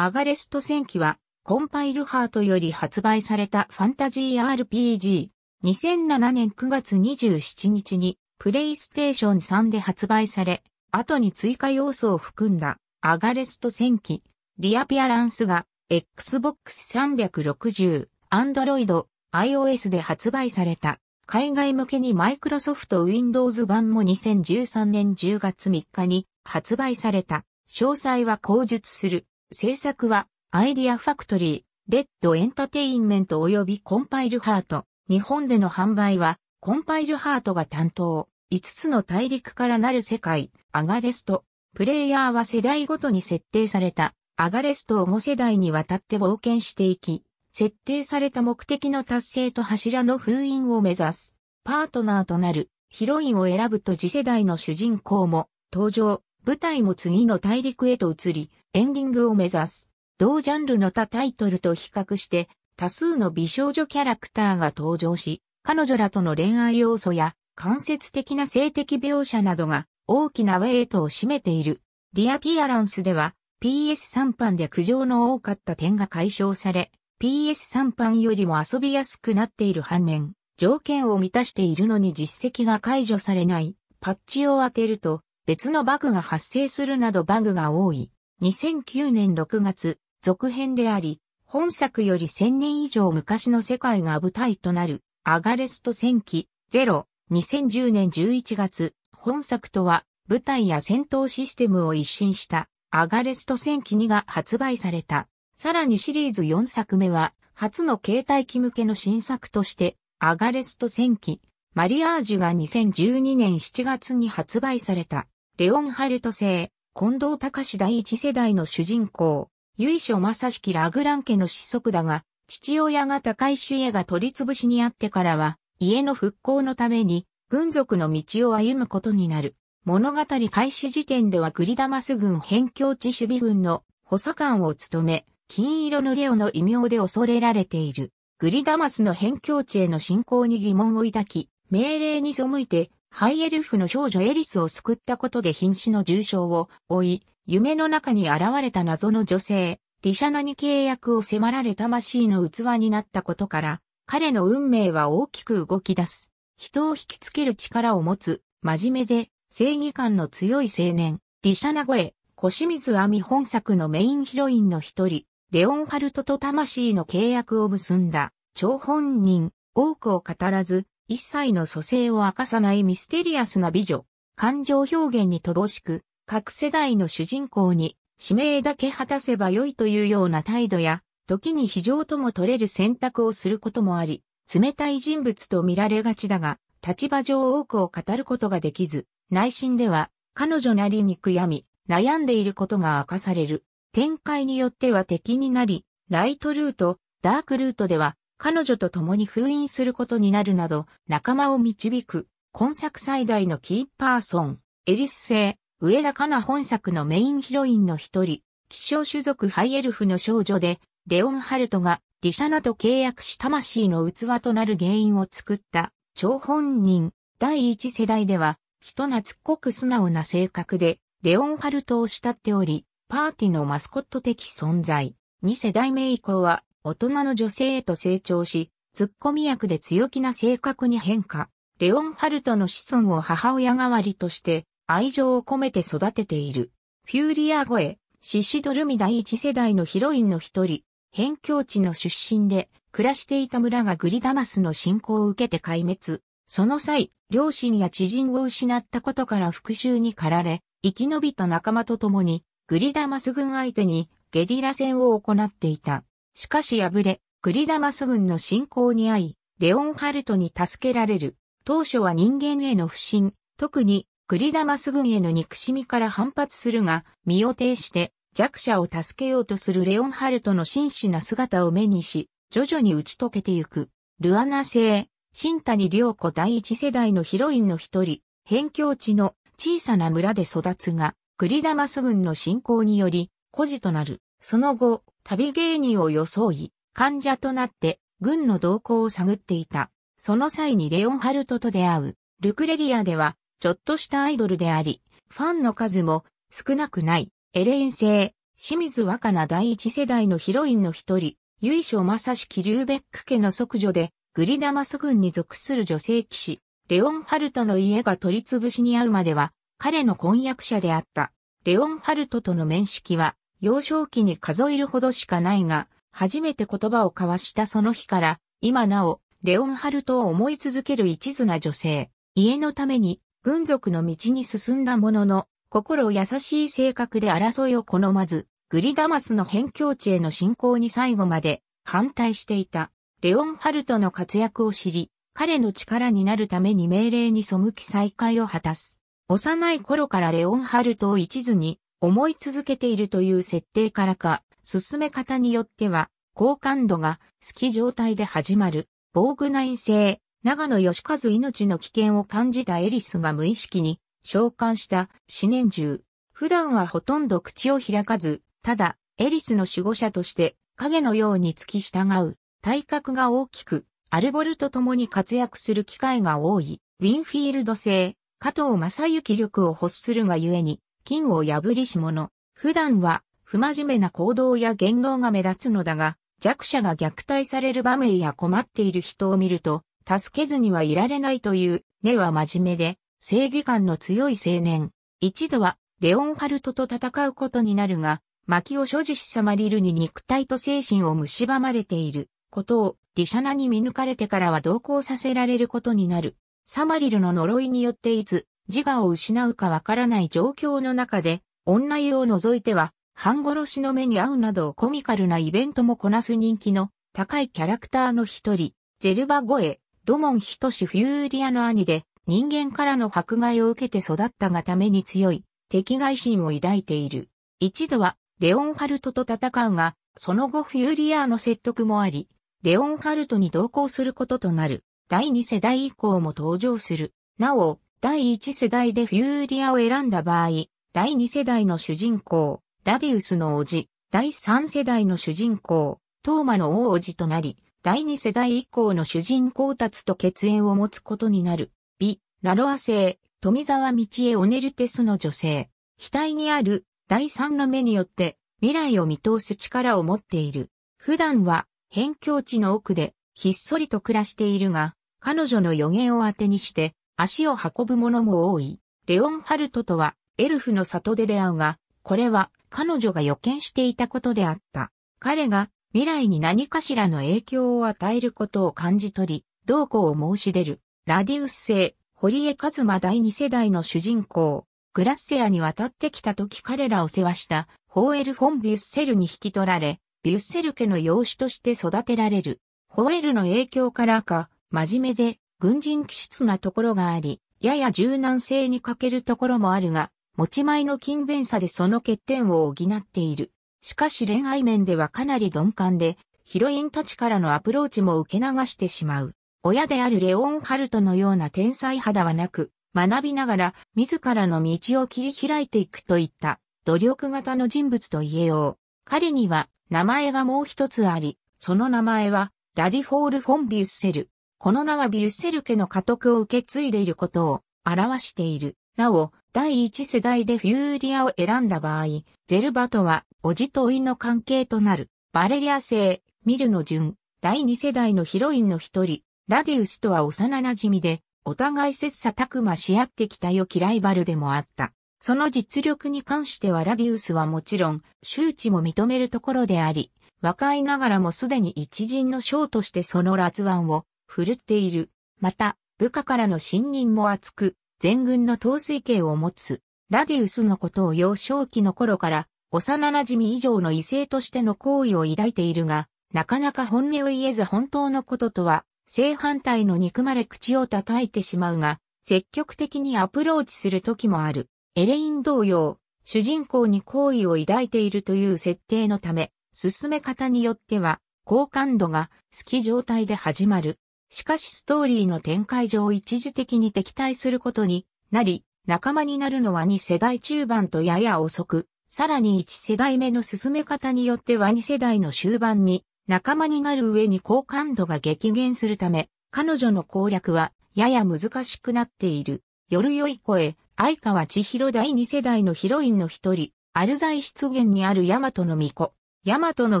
アガレスト戦記は、コンパイルハートより発売されたファンタジー RPG。2007年9月27日に、プレイステーション3で発売され、後に追加要素を含んだ、アガレスト戦記、リアピアランスが、Xbox 360、Android、iOS で発売された。海外向けにマイクロソフト Windows 版も2013年10月3日に発売された。詳細は口述する。制作は、アイディアファクトリー、レッドエンタテインメント及びコンパイルハート。日本での販売は、コンパイルハートが担当。5つの大陸からなる世界、アガレスト。プレイヤーは世代ごとに設定された、アガレストを5世代にわたって冒険していき、設定された目的の達成と柱の封印を目指す。パートナーとなる、ヒロインを選ぶと次世代の主人公も、登場、舞台も次の大陸へと移り、エンディングを目指す。同ジャンルの他タイトルと比較して多数の美少女キャラクターが登場し、彼女らとの恋愛要素や間接的な性的描写などが大きなウェイトを占めている。リアピアランスでは PS3 版で苦情の多かった点が解消され、PS3 版よりも遊びやすくなっている反面、条件を満たしているのに実績が解除されない、パッチを当てると別のバグが発生するなどバグが多い。2009年6月、続編であり、本作より1000年以上昔の世界が舞台となる、アガレスト戦記、0、2010年11月、本作とは、舞台や戦闘システムを一新した、アガレスト戦記2が発売された。さらにシリーズ4作目は、初の携帯機向けの新作として、アガレスト戦記、マリアージュが2012年7月に発売された。レオンハルト製、近藤隆第一世代の主人公、由緒正式ラグラン家の子息だが、父親が高主家が取り潰しにあってからは、家の復興のために、軍属の道を歩むことになる。物語開始時点ではグリダマス軍辺境地守備軍の補佐官を務め、金色のレオの異名で恐れられている。グリダマスの辺境地への侵攻に疑問を抱き、命令に背いてハイエルフの少女エリスを救ったことで瀕死の重傷を負い、夢の中に現れた謎の女性、ディシャナに契約を迫られ魂の器になったことから、彼の運命は大きく動き出す。人を引きつける力を持つ、真面目で、正義感の強い青年、ディシャナ声、小清水亜美本作のメインヒロインの一人、レオンハルトと魂の契約を結んだ、張本人、多くを語らず、一切の蘇生を明かさないミステリアスな美女、感情表現に乏しく、各世代の主人公に使命だけ果たせば良いというような態度や、時に非常とも取れる選択をすることもあり、冷たい人物と見られがちだが、立場上多くを語ることができず、内心では彼女なりに悔やみ、悩んでいることが明かされる。展開によっては敵になり、ライトルート、ダークルートでは彼女と共に封印することになるなど、仲間を導く、今作最大のキーパーソン、エリス星、上田かな本作のメインヒロインの一人、希少種族ハイエルフの少女で、レオンハルトが、リシャナと契約し魂の器となる原因を作った、超本人、第一世代では、人懐っこく素直な性格で、レオンハルトを慕っており、パーティのマスコット的存在。二世代目以降は、大人の女性へと成長し、ツッコミ役で強気な性格に変化。レオンハルトの子孫を母親代わりとして愛情を込めて育てている。フューリア声、シシドルミ第一世代のヒロインの一人、辺境地の出身で暮らしていた村がグリダマスの侵攻を受けて壊滅。その際、両親や知人を失ったことから復讐に駆られ、生き延びた仲間と共に、グリダマス軍相手にゲリラ戦を行っていた。しかし敗れ、クリダマス軍の侵攻に遭い、レオンハルトに助けられる。当初は人間への不信、特にクリダマス軍への憎しみから反発するが、身を挺して弱者を助けようとするレオンハルトの真摯な姿を目にし、徐々に打ち解けてゆく。ルアナ星、新谷良子第一世代のヒロインの一人、辺境地の小さな村で育つが、クリダマス軍の侵攻により、孤児となる。その後、旅芸人を装い、患者となって軍の動向を探っていた。その際にレオンハルトと出会う。ルクレリアでは、ちょっとしたアイドルであり、ファンの数も少なくない。エレイン製、清水若菜第一世代のヒロインの一人、由緒正式リューベック家の即女で、グリダマス軍に属する女性騎士、レオンハルトの家が取り潰しに遭うまでは、彼の婚約者であった。レオンハルトとの面識は、幼少期に数えるほどしかないが、初めて言葉を交わしたその日から、今なお、レオンハルトを思い続ける一途な女性。家のために、軍属の道に進んだものの、心優しい性格で争いを好まず、グリダマスの辺境地への侵攻に最後まで反対していた。レオンハルトの活躍を知り、彼の力になるために命令に背き再会を果たす。幼い頃からレオンハルトを一途に思い続けているという設定からか、進め方によっては、好感度が好き状態で始まる、防具内製、長野義和命の危険を感じたエリスが無意識に召喚した思念中。普段はほとんど口を開かず、ただ、エリスの守護者として影のように付き従う。体格が大きく、アルボルと共に活躍する機会が多い、ウィンフィールド製、加藤正幸力を欲するがゆえに、金を破りし者。普段は不真面目な行動や言動が目立つのだが、弱者が虐待される場面や困っている人を見ると、助けずにはいられないという、根は真面目で、正義感の強い青年。一度は、レオンハルトと戦うことになるが、薪を所持しサマリルに肉体と精神を蝕まれていることを、リシャナに見抜かれてからは同行させられることになる。サマリルの呪いによっていつ、自我を失うかわからない状況の中で、女湯を除いては、半殺しの目に遭うなどコミカルなイベントもこなす人気の高いキャラクターの一人、ゼルバゴエ、ドモンヒトシ・フューリアの兄で、人間からの迫害を受けて育ったがために強い、敵外心を抱いている。一度は、レオンハルトと戦うが、その後フューリアの説得もあり、レオンハルトに同行することとなる。第二世代以降も登場する。なお、第1世代でフューリアを選んだ場合、第2世代の主人公、ラディウスの王子、第3世代の主人公、トーマの王子となり、第2世代以降の主人公達と血縁を持つことになる。美、ラロア製、富沢道へオネルテスの女性。額にある第3の目によって未来を見通す力を持っている。普段は辺境地の奥でひっそりと暮らしているが、彼女の予言を当てにして足を運ぶ者も多い。レオンハルトとは、エルフの里で出会うが、これは彼女が予見していたことであった。彼が未来に何かしらの影響を与えることを感じ取り、同行を申し出る。ラディウス星、堀江ズ馬第二世代の主人公、グラッセアに渡ってきた時彼らを世話したホーエル・フォン・ビュッセルに引き取られ、ビュッセル家の養子として育てられる。ホエルの影響からか、真面目で軍人気質なところがあり、やや柔軟性に欠けるところもあるが、持ち前の勤勉さでその欠点を補っている。しかし恋愛面ではかなり鈍感で、ヒロインたちからのアプローチも受け流してしまう。親であるレオン・ハルトのような天才肌はなく、学びながら自らの道を切り開いていくといった努力型の人物と言えよう。彼には名前がもう一つあり、その名前はラディフォール・フォン・ビュッセル。この名はビュッセル家の家督を受け継いでいることを表している。なお、第一世代でフューリアを選んだ場合、ゼルバとは、おじといの関係となる、バレリア星ミルの順、第二世代のヒロインの一人、ラディウスとは幼馴染で、お互い切磋琢磨し合ってきた良きライバルでもあった。その実力に関してはラディウスはもちろん、周知も認めるところであり、若いながらもすでに一陣の将としてその辣腕を振るっている。また、部下からの信任も厚く、全軍の統帥権を持つ、ラディウスのことを幼少期の頃から、幼馴染以上の異性としての行為を抱いているが、なかなか本音を言えず本当のこととは、正反対の憎まれ口を叩いてしまうが、積極的にアプローチする時もある。エレイン同様、主人公に好意を抱いているという設定のため、進め方によっては、好感度が好き状態で始まる。しかしストーリーの展開上一時的に敵対することになり、仲間になるのは2世代中盤とやや遅く、さらに1世代目の進め方によっては2世代の終盤に仲間になる上に好感度が激減するため、彼女の攻略はやや難しくなっている。夜良い声、相川千尋第2世代のヒロインの一人、アルザイ出現にある大和の巫女。大和の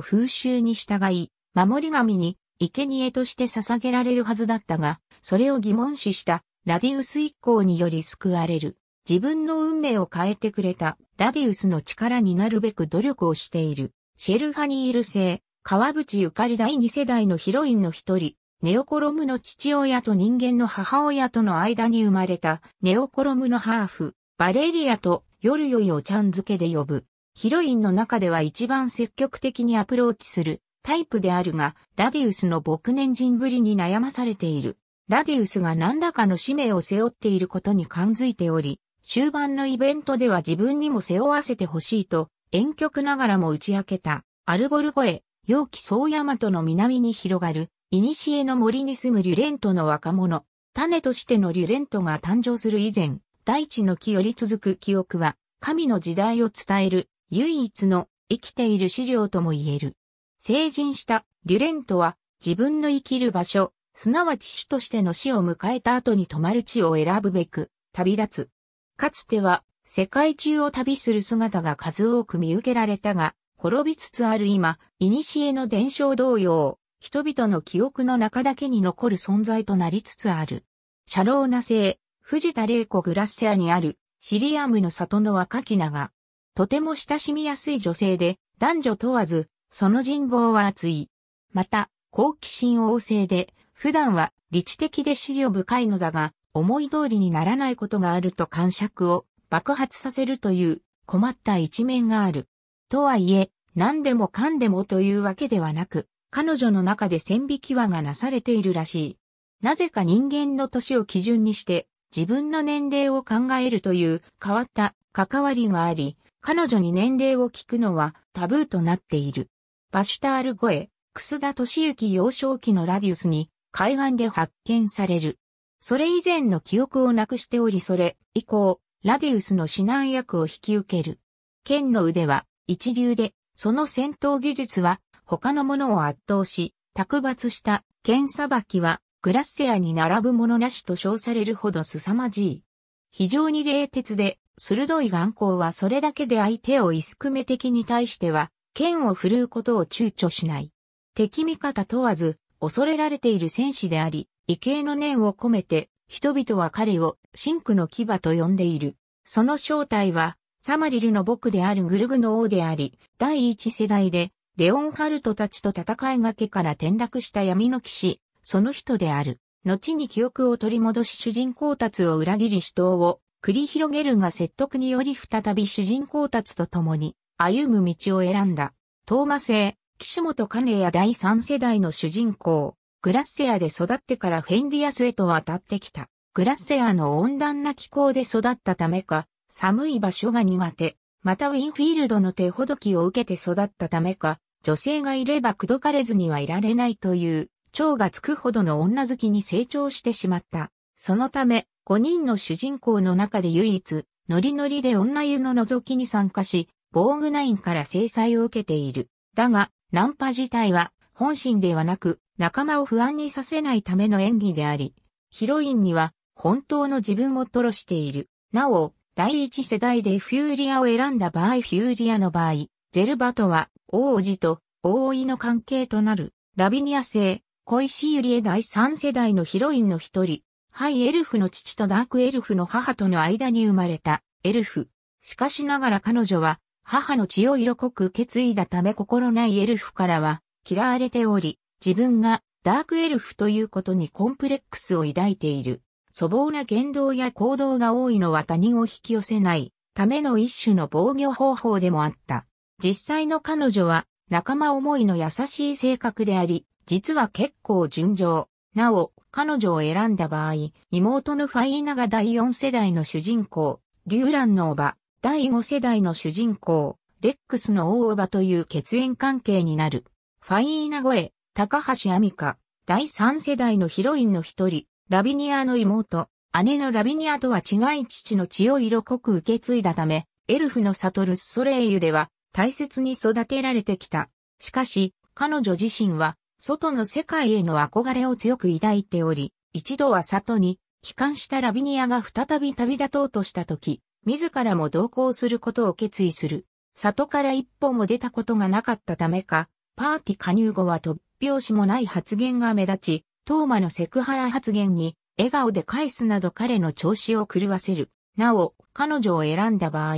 風習に従い、守り神に生贄として捧げられるはずだったが、それを疑問視したラディウス一行により救われる。自分の運命を変えてくれたラディウスの力になるべく努力をしている。シェルハニール星、川淵ゆかり第二世代のヒロインの一人、ネオコロムの父親と人間の母親との間に生まれたネオコロムのハーフ、バレリアと夜よいをちゃん付けで呼ぶ。ヒロインの中では一番積極的にアプローチするタイプであるが、ラディウスの牧年人ぶりに悩まされている。ラディウスが何らかの使命を背負っていることに感づいており、終盤のイベントでは自分にも背負わせてほしいと、遠曲ながらも打ち明けた、アルボルゴエ、陽気総大和の南に広がる、古の森に住むリュレントの若者、種としてのリュレントが誕生する以前、大地の木より続く記憶は、神の時代を伝える、唯一の生きている資料とも言える。成人したデュレントは自分の生きる場所、すなわち主としての死を迎えた後に泊まる地を選ぶべく旅立つ。かつては世界中を旅する姿が数多く見受けられたが、滅びつつある今、古の伝承同様、人々の記憶の中だけに残る存在となりつつある。シャローナ星、藤田玲子グラッセアにある、シリアムの里の若き名が、とても親しみやすい女性で、男女問わず、その人望は厚い。また、好奇心旺盛で、普段は理知的で資料深いのだが、思い通りにならないことがあると感触を爆発させるという困った一面がある。とはいえ、何でもかんでもというわけではなく、彼女の中で線引き輪がなされているらしい。なぜか人間の年を基準にして、自分の年齢を考えるという変わった関わりがあり、彼女に年齢を聞くのはタブーとなっている。バシュタール越え、楠田敏行幼少期のラディウスに海岸で発見される。それ以前の記憶をなくしておりそれ以降、ラディウスの指南役を引き受ける。剣の腕は一流で、その戦闘技術は他のものを圧倒し、卓抜した剣裁きはグラッセアに並ぶものなしと称されるほど凄まじい。非常に冷徹で、鋭い眼光はそれだけで相手をイスクメ的に対しては剣を振るうことを躊躇しない。敵味方問わず、恐れられている戦士であり、畏敬の念を込めて、人々は彼を真紅の牙と呼んでいる。その正体は、サマリルの僕であるグルグの王であり、第一世代で、レオンハルトたちと戦いがけから転落した闇の騎士、その人である。後に記憶を取り戻し主人公達を裏切り死闘を繰り広げるが説得により再び主人公達と共に歩む道を選んだ、トーマセ岸本カネや第三世代の主人公、グラッセアで育ってからフェンディアスへと渡ってきた。グラッセアの温暖な気候で育ったためか、寒い場所が苦手、またウィンフィールドの手ほどきを受けて育ったためか、女性がいれば口説かれずにはいられないという、蝶がつくほどの女好きに成長してしまった。そのため、5人の主人公の中で唯一、ノリノリで女湯の覗きに参加し、防具ナインから制裁を受けている。だが、ナンパ自体は本心ではなく仲間を不安にさせないための演技であり、ヒロインには本当の自分を吐露している。なお、第一世代でフューリアを選んだ場合フューリアの場合、ゼルバとは王子と王位の関係となる。ラビニア星、恋しゆりえ第三世代のヒロインの一人、ハイエルフの父とダークエルフの母との間に生まれたエルフ。しかしながら彼女は母の血を色濃く受け継いだため心ないエルフからは嫌われており、自分がダークエルフということにコンプレックスを抱いている。粗暴な言動や行動が多いのは他人を引き寄せないための一種の防御方法でもあった。実際の彼女は仲間思いの優しい性格であり、実は結構純情。なお、彼女を選んだ場合、妹のファイーナが第4世代の主人公、デューランのおば、第5世代の主人公、レックスの大叔母という血縁関係になる。ファイーナ声、高橋亜美香、第3世代のヒロインの一人、ラビニアの妹、姉のラビニアとは違い父の血を色濃く受け継いだため、エルフのサルス・ソレイユでは大切に育てられてきた。しかし、彼女自身は、外の世界への憧れを強く抱いており、一度は里に、帰還したラビニアが再び旅立とうとした時、自らも同行することを決意する。里から一歩も出たことがなかったためか、パーティ加入後は突拍子もない発言が目立ち、トーマのセクハラ発言に笑顔で返すなど彼の調子を狂わせる。なお、彼女を選んだ場合、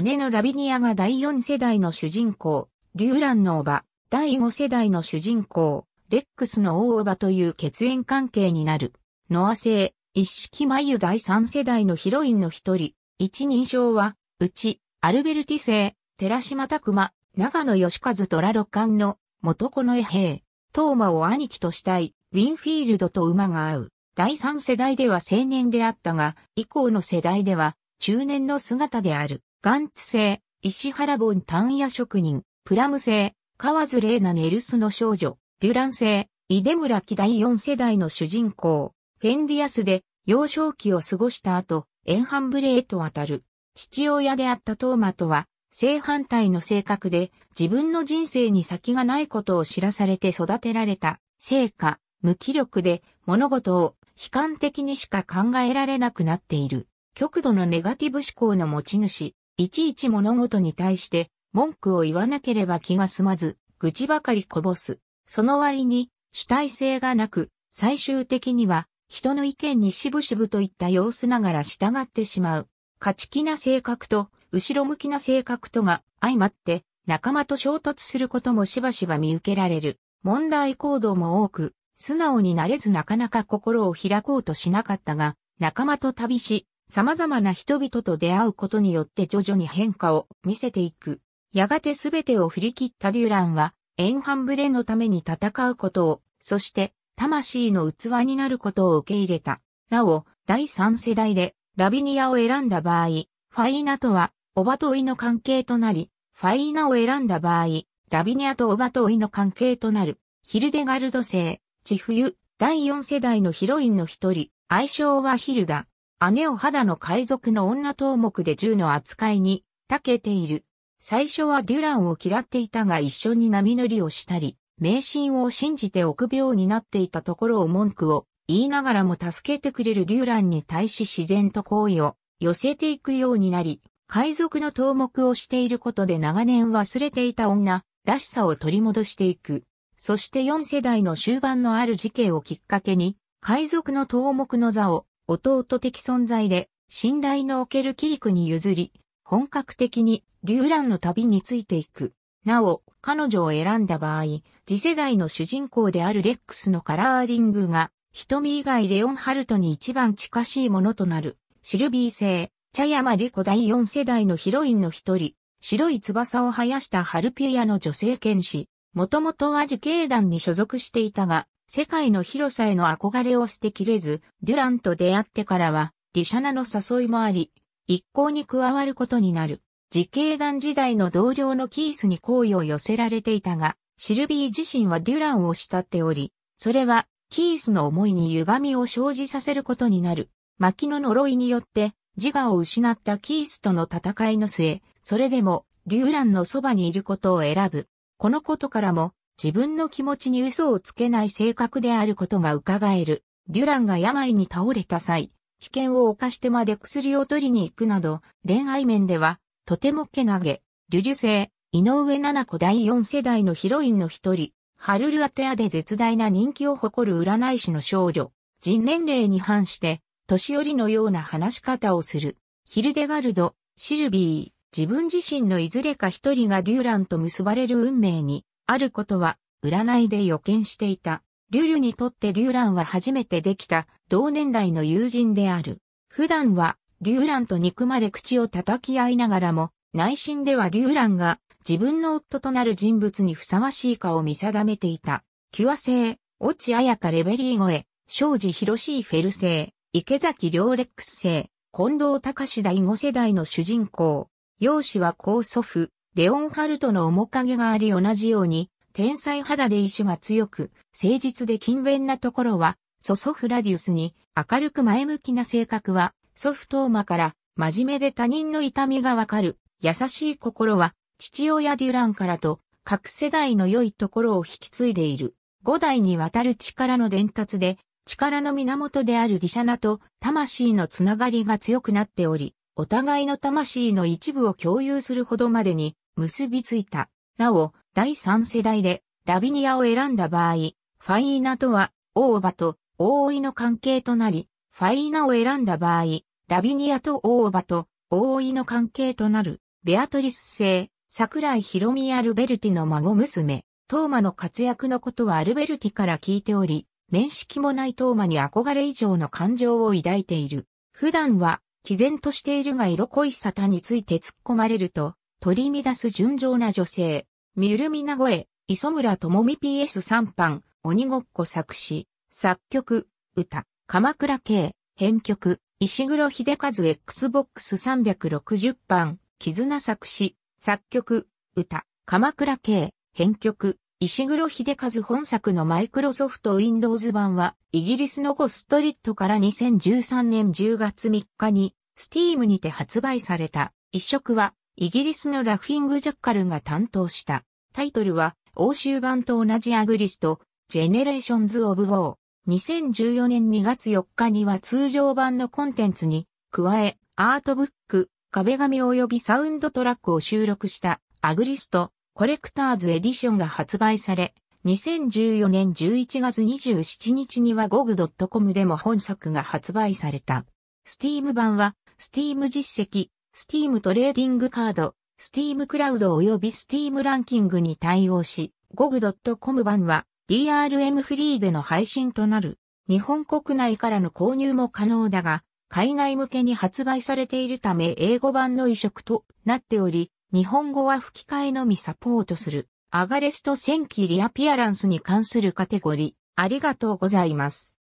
姉のラビニアが第4世代の主人公、デューランのおば、第5世代の主人公、レックスの大おばという血縁関係になる。ノア製、一式眉第3世代のヒロインの一人、一人称は、うち、アルベルティ星、寺島拓馬、長野義和虎六冠の元子の絵兵、トーマを兄貴としたい、ウィンフィールドと馬が合う。第三世代では青年であったが、以降の世代では中年の姿である。ガンツ星、石原ボン単野職人、プラム星、河津玲奈ネルスの少女、デュラン星、イデムラキ第四世代の主人公、フェンディアスで幼少期を過ごした後、エンハンブレーと当たる。父親であったトーマとは、正反対の性格で自分の人生に先がないことを知らされて育てられた、成果、無気力で物事を悲観的にしか考えられなくなっている。極度のネガティブ思考の持ち主、いちいち物事に対して文句を言わなければ気が済まず、愚痴ばかりこぼす。その割に主体性がなく、最終的には人の意見にしぶしぶといった様子ながら従ってしまう。勝ち気な性格と、後ろ向きな性格とが相まって、仲間と衝突することもしばしば見受けられる。問題行動も多く、素直になれずなかなか心を開こうとしなかったが、仲間と旅し、様々な人々と出会うことによって徐々に変化を見せていく。やがて全てを振り切ったデュランは、エンハンブレのために戦うことを、そして魂の器になることを受け入れた。なお、第三世代でラビニアを選んだ場合、ファイナとは、オバとイの関係となり、ファイナを選んだ場合、ラビニアとオバとイの関係となる、ヒルデガルド星地、冬、第4世代のヒロインの一人、愛称はヒルダ。姉を肌の海賊の女頭目で銃の扱いに、長けている。最初はデュランを嫌っていたが一緒に波乗りをしたり、迷信を信じて臆病になっていたところを文句を言いながらも助けてくれるデュランに対し自然と好意を寄せていくようになり、海賊の頭目をしていることで長年忘れていた女らしさを取り戻していく。そして4世代の終盤のある事件をきっかけに、海賊の頭目の座を弟的存在で信頼のおけるキリクに譲り、本格的にデュランの旅についていく。なお、彼女を選んだ場合、次世代の主人公であるレックスのカラーリングが、瞳以外レオンハルトに一番近しいものとなる、シルビー製、茶山リコ第4世代のヒロインの一人、白い翼を生やしたハルピアの女性剣士、もともとは自警団に所属していたが、世界の広さへの憧れを捨てきれず、デュランと出会ってからは、ディシャナの誘いもあり、一向に加わることになる。自警団時代の同僚のキースに好意を寄せられていたが、シルビー自身はデュランを慕っており、それはキースの思いに歪みを生じさせることになる。薪の呪いによって自我を失ったキースとの戦いの末、それでもデューランのそばにいることを選ぶ。このことからも自分の気持ちに嘘をつけない性格であることが伺える。デュランが病に倒れた際、危険を冒してまで薬を取りに行くなど、恋愛面ではとてもけなげ、リュジュ性、井上七子第4世代のヒロインの一人、ハルルアテアで絶大な人気を誇る占い師の少女、人年齢に反して、年寄りのような話し方をする、ヒルデガルド、シルビー、自分自身のいずれか一人がデューランと結ばれる運命に、あることは、占いで予見していた。リュルにとってデューランは初めてできた同年代の友人である。普段はデューランと憎まれ口を叩き合いながらも、内心ではデューランが自分の夫となる人物にふさわしいかを見定めていた。キュア製、落彩香レベリー越え、庄司広しいフェル星、池崎良レックス星、近藤隆第五世代の主人公。容姿は高祖父、レオンハルトの面影があり同じように、天才肌で意志が強く、誠実で勤勉なところは、祖祖フラディウスに、明るく前向きな性格は、祖父トーマから、真面目で他人の痛みがわかる、優しい心は、父親デュランからと、各世代の良いところを引き継いでいる。五代にわたる力の伝達で、力の源であるディシャナと魂のつながりが強くなっており、お互いの魂の一部を共有するほどまでに結びついた。なお、第三世代でラビニアを選んだ場合、ファイーナとは、オーバと大老いの関係となり、ファイーナを選んだ場合、ラビニアと大ーバと大井の関係となる、ベアトリス星、桜井博美アルベルティの孫娘、トーマの活躍のことはアルベルティから聞いており、面識もないトーマに憧れ以上の感情を抱いている。普段は、毅然としているが色濃い沙汰について突っ込まれると、取り乱す純情な女性。ミュルミナ声、磯村智美 PS3 版、鬼ごっこ作詞、作曲、歌、鎌倉系、編曲、石黒秀和 XBOX360 版、絆作詞、作曲、歌、鎌倉系、編曲、石黒秀和本作のマイクロソフト Windows 版は、イギリスのゴストリットから2013年10月3日に、Steam にて発売された。一色は、イギリスのラフィング・ジャッカルが担当した。タイトルは、欧州版と同じアグリスト、ジェネレーションズ・オブ・ウォー。2014年2月4日には通常版のコンテンツに、加え、アートブック、壁紙及びサウンドトラックを収録したアグリストコレクターズエディションが発売され、2014年11月27日には GOG.com でも本作が発売された。Steam 版は、Steam 実績、Steam トレーディングカード、Steam クラウド及び Steam ランキングに対応し、GOG.com 版は、DRM フリーでの配信となる。日本国内からの購入も可能だが、海外向けに発売されているため英語版の移植となっており、日本語は吹き替えのみサポートする。アガレスト戦記リアピアランスに関するカテゴリー、ありがとうございます。